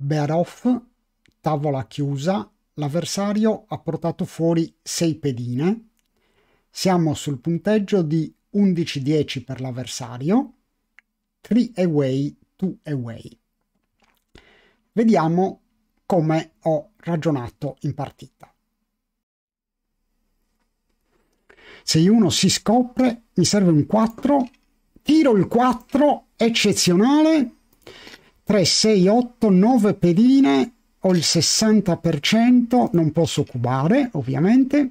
Bearov, tavola chiusa, l'avversario ha portato fuori 6 pedine, siamo sul punteggio di 11-10 per l'avversario, 3 away, 2 away. Vediamo come ho ragionato in partita. Se uno si scopre, mi serve un 4, tiro il 4, eccezionale, 3, 6, 8, 9 pedine, ho il 60%, non posso cubare ovviamente,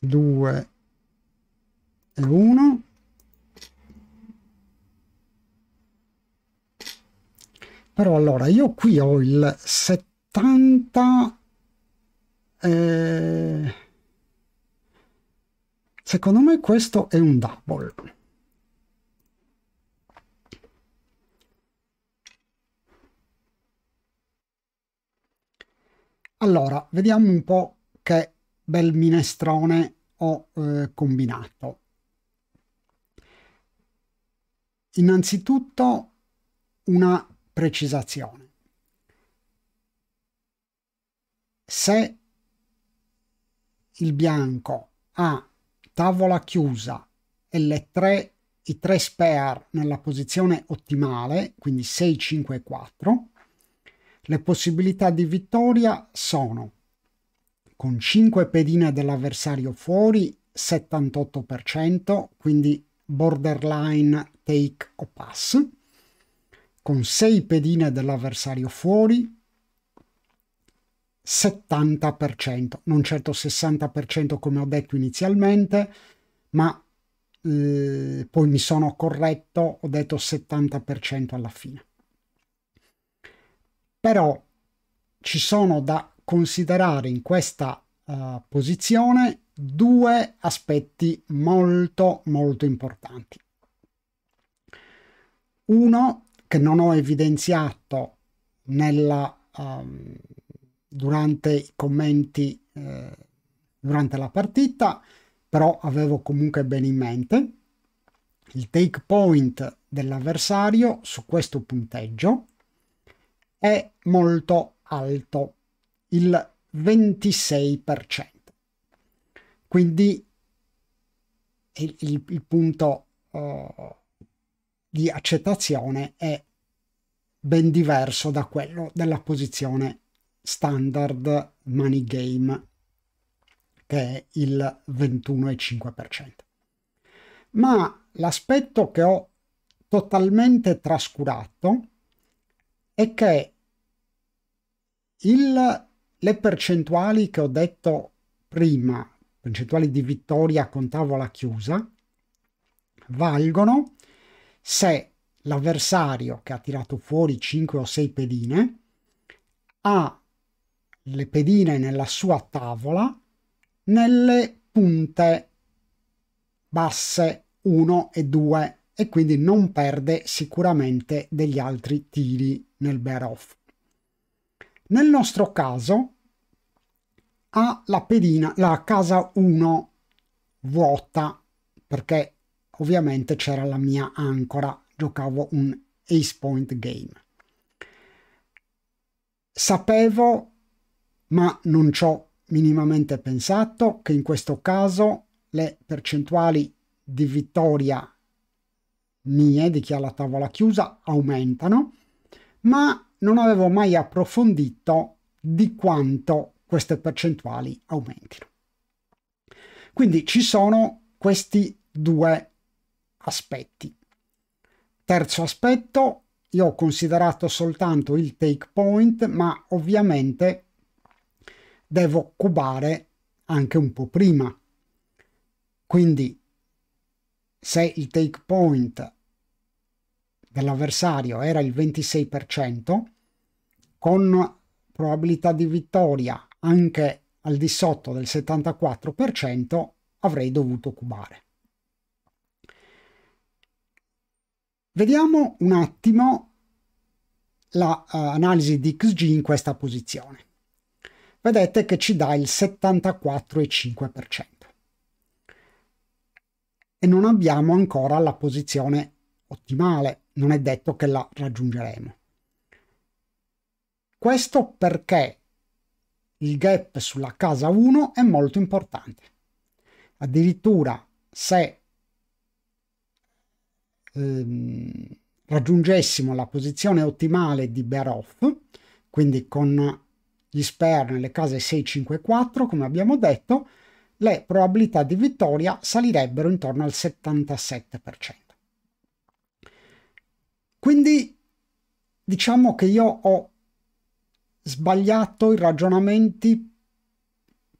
2 e 1 però allora io qui ho il 70 eh, secondo me questo è un double allora vediamo un po' che bel minestrone ho eh, combinato. Innanzitutto una precisazione. Se il bianco ha tavola chiusa e le tre, i tre spare nella posizione ottimale, quindi 6, 5 e 4, le possibilità di vittoria sono con 5 pedine dell'avversario fuori, 78%, quindi borderline take o pass, con 6 pedine dell'avversario fuori, 70%, non certo 60% come ho detto inizialmente, ma eh, poi mi sono corretto, ho detto 70% alla fine. Però ci sono da considerare in questa uh, posizione due aspetti molto molto importanti. Uno che non ho evidenziato nella, um, durante i commenti eh, durante la partita, però avevo comunque bene in mente il take point dell'avversario su questo punteggio è molto alto il 26%. Quindi il, il, il punto uh, di accettazione è ben diverso da quello della posizione standard money game che è il 21,5%. Ma l'aspetto che ho totalmente trascurato è che il le percentuali che ho detto prima, percentuali di vittoria con tavola chiusa, valgono se l'avversario che ha tirato fuori 5 o 6 pedine ha le pedine nella sua tavola nelle punte basse 1 e 2 e quindi non perde sicuramente degli altri tiri nel bear off. Nel nostro caso ha la pedina, la casa 1 vuota perché ovviamente c'era la mia ancora, giocavo un ace point game. Sapevo, ma non ci ho minimamente pensato, che in questo caso le percentuali di vittoria mie, di chi ha la tavola chiusa, aumentano, ma non avevo mai approfondito di quanto queste percentuali aumentino. Quindi ci sono questi due aspetti. Terzo aspetto, io ho considerato soltanto il take point, ma ovviamente devo cubare anche un po' prima. Quindi se il take point dell'avversario era il 26%, con probabilità di vittoria anche al di sotto del 74% avrei dovuto cubare. Vediamo un attimo l'analisi la, uh, di XG in questa posizione. Vedete che ci dà il 74,5% e non abbiamo ancora la posizione ottimale, non è detto che la raggiungeremo. Questo perché il gap sulla casa 1 è molto importante. Addirittura se ehm, raggiungessimo la posizione ottimale di bear off, quindi con gli spare nelle case 6, 5, 4, come abbiamo detto, le probabilità di vittoria salirebbero intorno al 77%. Quindi diciamo che io ho sbagliato i ragionamenti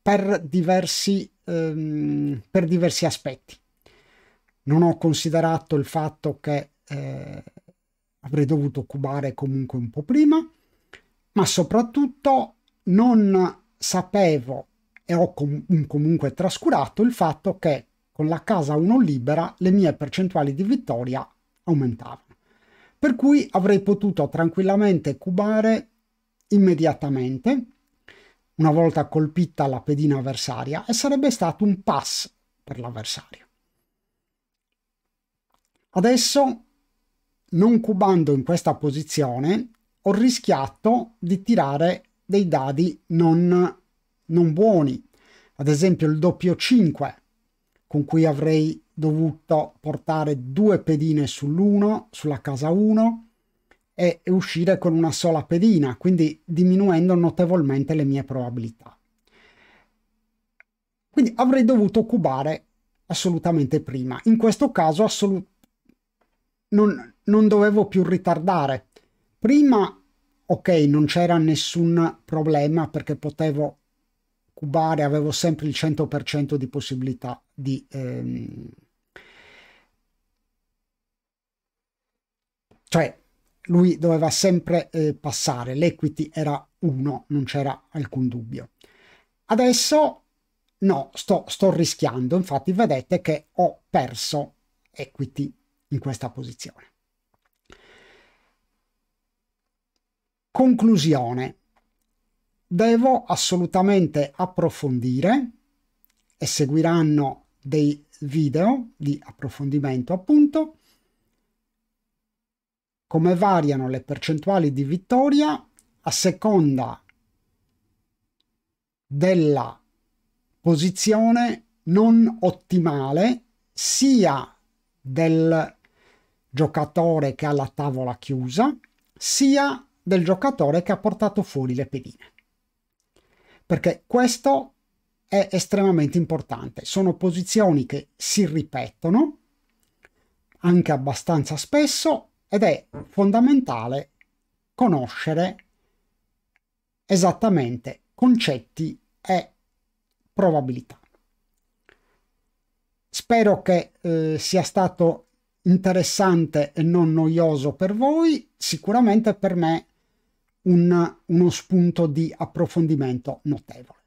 per diversi, ehm, per diversi aspetti. Non ho considerato il fatto che eh, avrei dovuto cubare comunque un po' prima, ma soprattutto non sapevo e ho com comunque trascurato il fatto che con la casa 1 libera le mie percentuali di vittoria aumentavano. Per cui avrei potuto tranquillamente cubare immediatamente una volta colpita la pedina avversaria e sarebbe stato un pass per l'avversario. Adesso, non cubando in questa posizione, ho rischiato di tirare dei dadi non, non buoni, ad esempio il doppio 5, con cui avrei dovuto portare due pedine sull'1, sulla casa 1, e uscire con una sola pedina, quindi diminuendo notevolmente le mie probabilità. Quindi avrei dovuto cubare assolutamente prima. In questo caso assolut- non, non dovevo più ritardare. Prima, ok, non c'era nessun problema perché potevo cubare, avevo sempre il 100% di possibilità di... Ehm... Cioè, lui doveva sempre eh, passare, l'equity era uno, non c'era alcun dubbio. Adesso no, sto, sto rischiando, infatti vedete che ho perso equity in questa posizione. Conclusione. Devo assolutamente approfondire e seguiranno dei video di approfondimento appunto come variano le percentuali di vittoria a seconda della posizione non ottimale sia del giocatore che ha la tavola chiusa sia del giocatore che ha portato fuori le pedine perché questo è estremamente importante sono posizioni che si ripetono anche abbastanza spesso ed è fondamentale conoscere esattamente concetti e probabilità. Spero che eh, sia stato interessante e non noioso per voi, sicuramente per me un, uno spunto di approfondimento notevole.